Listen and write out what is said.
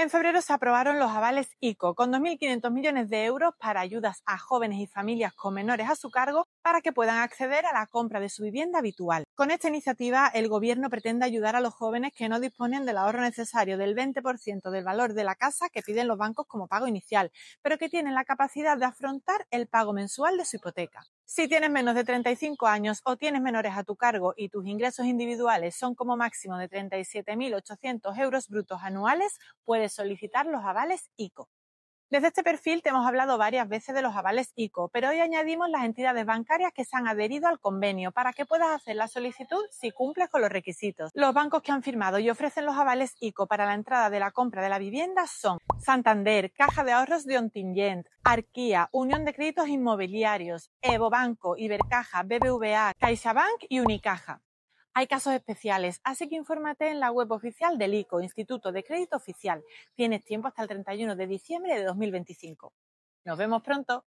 En febrero se aprobaron los avales ICO con 2.500 millones de euros para ayudas a jóvenes y familias con menores a su cargo para que puedan acceder a la compra de su vivienda habitual. Con esta iniciativa, el Gobierno pretende ayudar a los jóvenes que no disponen del ahorro necesario del 20% del valor de la casa que piden los bancos como pago inicial, pero que tienen la capacidad de afrontar el pago mensual de su hipoteca. Si tienes menos de 35 años o tienes menores a tu cargo y tus ingresos individuales son como máximo de 37.800 euros brutos anuales, puedes solicitar los avales ICO. Desde este perfil te hemos hablado varias veces de los avales ICO, pero hoy añadimos las entidades bancarias que se han adherido al convenio para que puedas hacer la solicitud si cumples con los requisitos. Los bancos que han firmado y ofrecen los avales ICO para la entrada de la compra de la vivienda son Santander, Caja de Ahorros de Ontingent, Arquía, Unión de Créditos Inmobiliarios, Evo Banco, Ibercaja, BBVA, CaixaBank y Unicaja. Hay casos especiales, así que infórmate en la web oficial del ICO, Instituto de Crédito Oficial. Tienes tiempo hasta el 31 de diciembre de 2025. Nos vemos pronto.